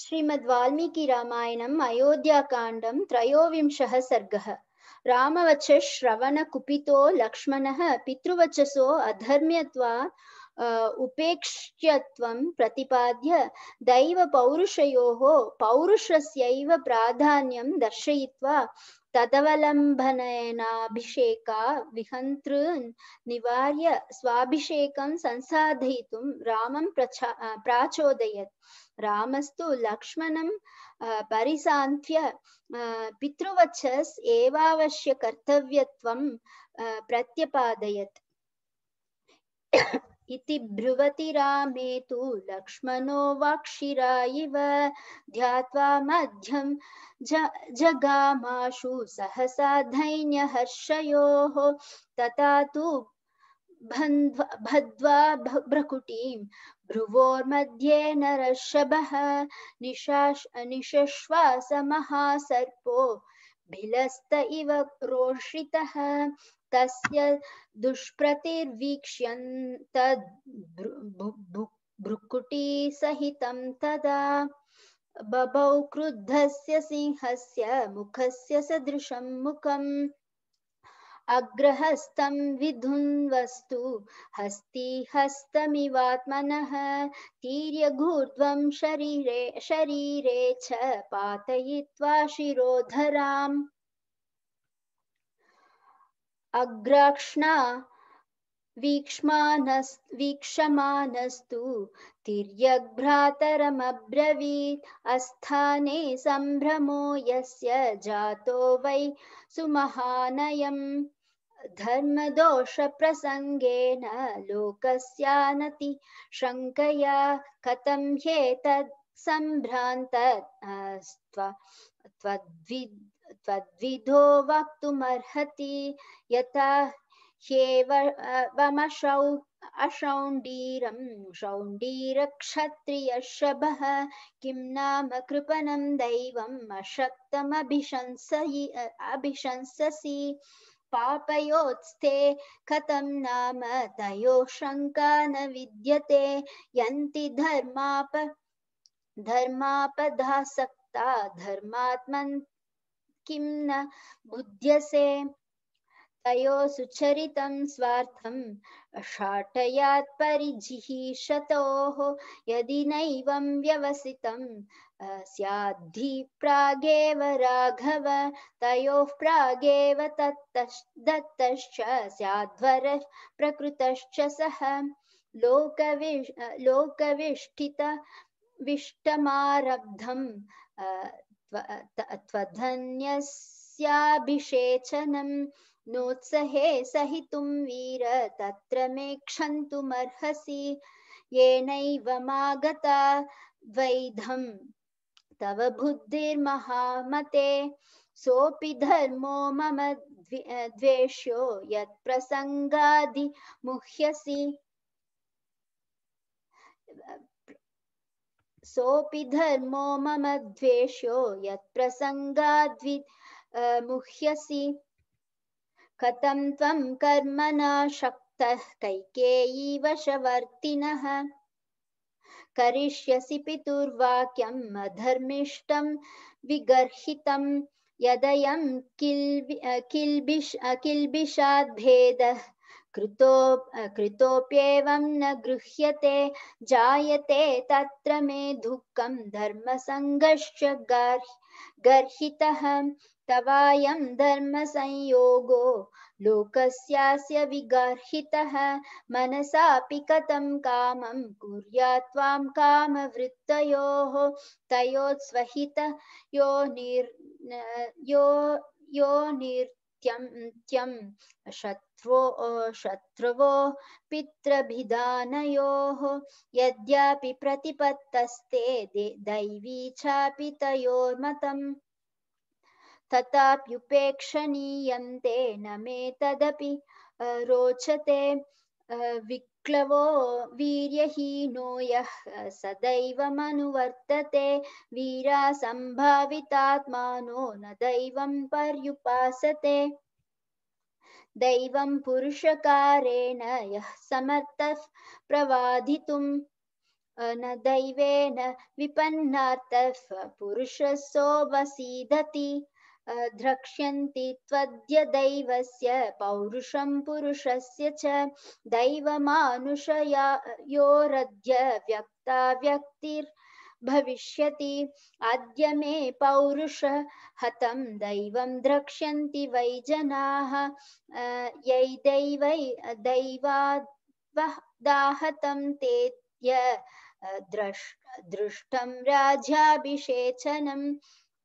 श्रीमद् वाल्मीकि श्रीमद्वाल्मीकिरामायणम् अयोध्याकाण्डं त्रयोविंशः सर्गः रामवचश्रवणकुपितो लक्ष्मणः पितृवचसो अधर्म्यत्वा उपेक्ष्यत्वं प्रतिपाद्य दैवपौरुषयोः पौरुषस्यैव प्राधान्यं दर्शयित्वा तदवलम्बनेनाभिषेका विहन्तॄन् निवार्य स्वाभिषेकं संसाधयितुं रामं प्रचा प्राचोदयत् रामस्तु लक्ष्मणं परिसान्त्य पितृवचस् एवावश्यकर्तव्यत्वं प्रत्यपादयत् इति ब्रुवति रामे तु लक्ष्मणो वाक्षिरा इव ध्यात्वा मध्यं जगामाशु सहसा धैन्यहर्षयोः तथा तु भद्वा भ्रकुटीं भ्रुवोर्मध्ये नरषभः निशाश निशश्वासमहासर्पो बिलस्त इव रोषितः तस्य दुष्प्रतिर्वीक्ष्यन् तद् भ्रुकुटीसहितं तदा बभौ क्रुद्धस्य सिंहस्य मुखस्य सदृशं मुखम् अग्रहस्तं विधुन्वस्तु हस्तिहस्तमिवात्मनः तीर्यघूर्ध्वं शरीरे शरीरे च पातयित्वा शिरोधराम् अग्राक्ष्णा वीक्षमानस् वीक्षमानस्तु तिर्यग्भ्रातरमब्रवीत् अस्थाने सम्भ्रमो यस्य जातो वै सुमहानयम् धर्मदोषप्रसङ्गेन लोकस्यानति शङ्कया कथं ह्येतत् सम्भ्रान्त त्वद्विद् तद्विधो वक्तुमर्हति यथा अशौण्डीरं शौण्डीरक्षत्रियशभः किं नाम कृपणं दैवम् अशक्तमभिशंसयि अभिशंससि पापयोत्स्ते कथं नाम तय शङ्का न विद्यते यन्ति धर्माप धर्मापधासक्ता धर्मात्मन् किं न बुध्यसे तयो सुचरितं स्वार्थं शाटयात् यदि नैवं व्यवसितं स्याद्धि प्रागेव राघव तयोः प्रागेव तत्तश् दत्तश्च प्रकृत प्रकृतश्च सः लोकविष् लोकविष्ठित विष्टमारब्धं त्वधन्यस्याभिषेचनं नोत्सहे सहितुं वीर तत्र मे क्षन्तुमर्हसि येनैवमागता द्वैधम् तव बुद्धिर्महामते सोऽपि धर्मो मम द्वेष्यो यत्प्रसङ्गादि मुह्यसि सोपि धर्मो मम द्वेष्यो यत्प्रसङ्गाद्वित् मुह्यसि कथं त्वं कर्म न शक्तः कैकेयी वशवर्तिनः करिष्यसि पितुर्वाक्यम् अधर्मिष्टं विगर्हितं यदयं किल्बिष किल्बिषाद्भेदः कृतो न गृह्यते जायते तत्र मे दुःखं धर्मसङ्गश्च गर् गर्हितः तवायं धर्मसंयोगो लोकस्यास्य विगर्हितः मनसापि कथं कामं कुर्यात् त्वां कामवृत्तयोः तयोत्स्वहित यो निर् यो यो निर् त्यं त्यं शत्रो शत्रवो पितृभिदानयोः यद्यपि प्रतिपत्तस्ते दैवी चापि तयोर्मतम् ते न मे तदपि रोचते विक् विक्लवो वीर्यहीनो यः सदैवमनुवर्तते वीरा सम्भावितात्मानो न दैवं पर्युपासते दैवं पुरुषकारेण यः समर्थः प्रवाधितुं न दैवेन विपन्नार्थः पुरुषसोऽवसीदति द्रक्ष्यन्ति त्वद्यदैवस्य पौरुषं पुरुषस्य च दैवमानुषयोरद्य व्यक्ता व्यक्तिर् भविष्यति अद्य मे पौरुष हतं दैवं द्रक्ष्यन्ति वै जनाः यै दैवै दैवादाहतं तेत्य द्रष् दृष्टं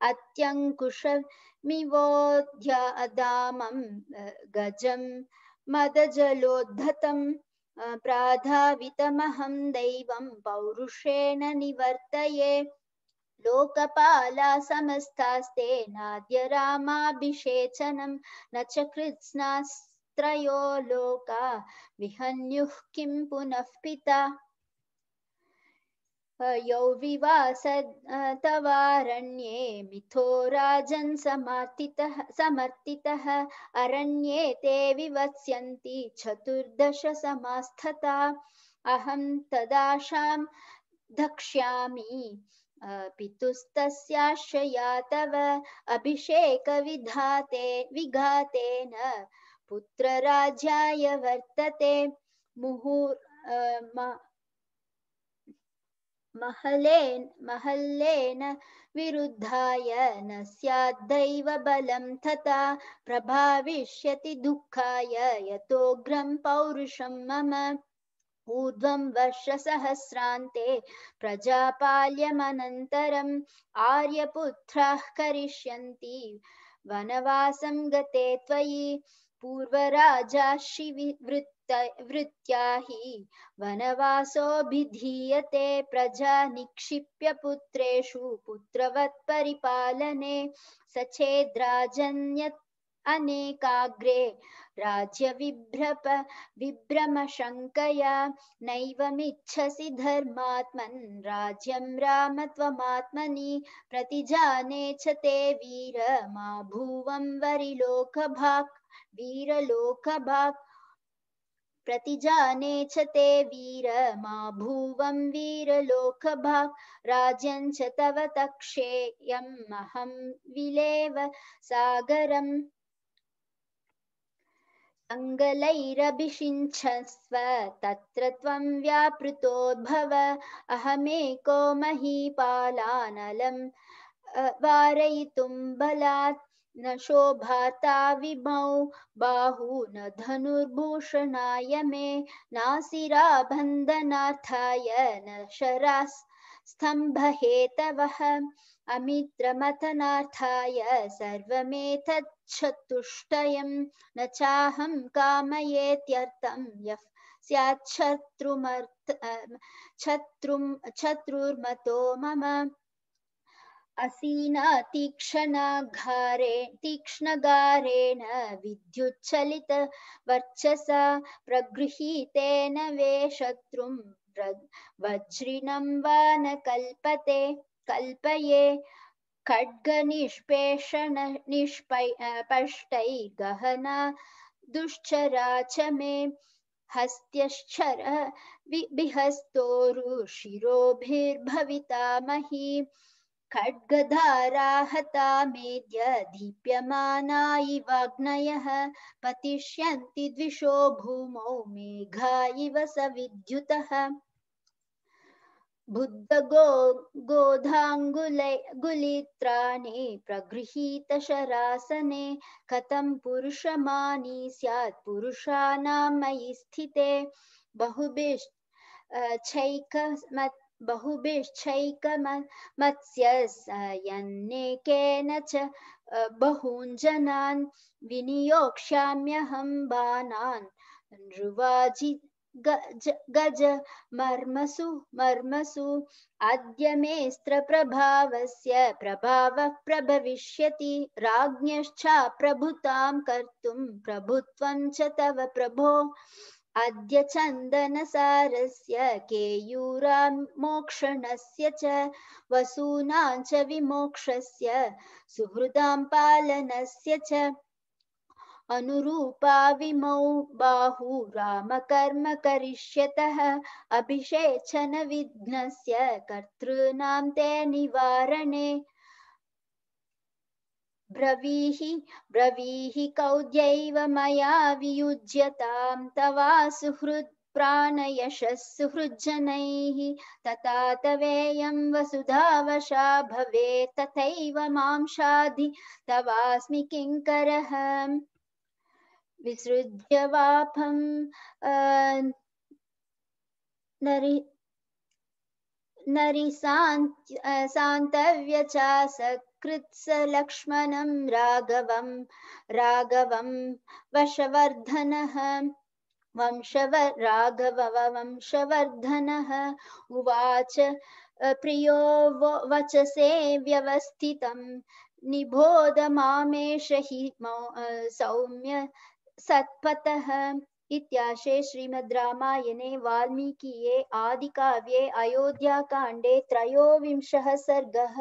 अत्यङ्कुशमिवोऽध्यादामं गजं मदजलोद्धतं प्राधावितमहं दैवं पौरुषेण निवर्तये लोकपाला समस्तास्ते नाद्य रामाभिषेचनं न च कृत्स्नास्त्रयो लोका विहन्युः किं पुनः पिता हयौ सतवारण्ये मिथो राजन् समार्तितः समर्तितः अरण्ये ते विवत्स्यन्ति समास्थता अहं तदाशां धक्ष्यामि पितुस्तस्याश्रया तव अभिषेकविधाते विघातेन पुत्रराज्याय वर्तते मुहुर् महलेन महल्लेन विरुद्धाय न स्याद्दैव बलं तथा प्रभाविष्यति दुःखाय यतोग्रं पौरुषं मम ऊर्ध्वं वर्षसहस्रान्ते प्रजापाल्यमनन्तरम् आर्यपुत्राः करिष्यन्ति वनवासं गते त्वयि पूर्वराजाश्रिवृत्त वृत्त्या वनवासो विधीये प्रजा निक्षिप्य पुत्रेषु पुत्रवत्परिपालने सचेद्राजन्यत् अनेकाग्रे विभ्रम शंकया नैवमिच्छसि धर्मात्मन् राज्यं राम त्वमात्मनि प्रतिजाने च ते वीर मा भुवं लोकभाक् वीरलोकभाक् प्रतिजाने च ते वीर मा भुवं वीरलोकभाक् राज्यं च तव तक्षेयम् अहं विलेव सागरम् अङ्गलैरभिषिञ्छस्व तत्र त्वं व्यापृतोद्भव अहमेको महीपालानलं वारयितुं बलात् न शोभाता विभौ बाहू न धनुर्भूषणाय मे नासिरा नासिराबन्धनाथाय न शरास् स्तम्भहेतवः अमित्रमथनाथाय सर्वमेतच्छतुष्टयं न चाहं कामयेत्यर्थं यः स्याच्छत्रुमर्थ शत्रुं शत्रुर्मतो मम असीना तीक्षण तीक्ष्णाघारे तीक्ष्णगारेण विद्युच्छलित वर्चसा प्रगृहीतेन वे शत्रुं वज्रिणं वा न कल्पते कल्पये खड्गनिष्पेषण निष्पै पष्टै गहना दुश्चरा च मे हस्त्यश्चर बिहस्तोरुशिरोभिर्भवितामही खड्गधारा हता मेद्यधीप्यमाना इवाग्नयः पतिष्यन्ति द्विषो भूमौ मेघा इव स विद्युतः बुद्धगो गोधाङ्गुलित्राणे प्रगृहीतशरासने कथं पुरुषमानी स्यात् पुरुषाणां मयि स्थिते बहुभिश्चैकमत् बहुभिश्चैकमत्स्यन्नेकेन च बहून् जनान् विनियोक्ष्याम्यहं बाणान् नृवाजि गज गज मर्मसु मर्मसु अद्य मेस्त्रप्रभावस्य प्रभावः प्रभविष्यति राज्ञश्च प्रभुतां कर्तुं प्रभुत्वं च तव प्रभो अद्य चन्दनसारस्य केयूरा मोक्षणस्य च वसूनां च विमोक्षस्य सुहृदां पालनस्य च अनुरूपा विमौ बाहु रामकर्म करिष्यतः अभिषेचन विघ्नस्य कर्तॄणां ते निवारणे ब्रवीहि ब्रवीहि कौद्यैव मया वियुज्यतां तवासुहृद् प्राणयशः सुहृज्जनैः तथा तवेयं वसुधावशा भवेत् तथैव मां शाधि तवास्मि किङ्करः विसृज्य वाफं नरि नरि सान्त, सान्तव्य च कृत्स लक्ष्मणं राघवं राघवं वशवर्धनः वंशव राघव वंशवर्धनः उवाच प्रियो वचसे व्यवस्थितं निबोध मामेश हि सौम्य सत्पतः इत्याशे श्रीमद् रामायणे वाल्मीकिये आदिकाव्ये अयोध्याकाण्डे त्रयोविंशः सर्गः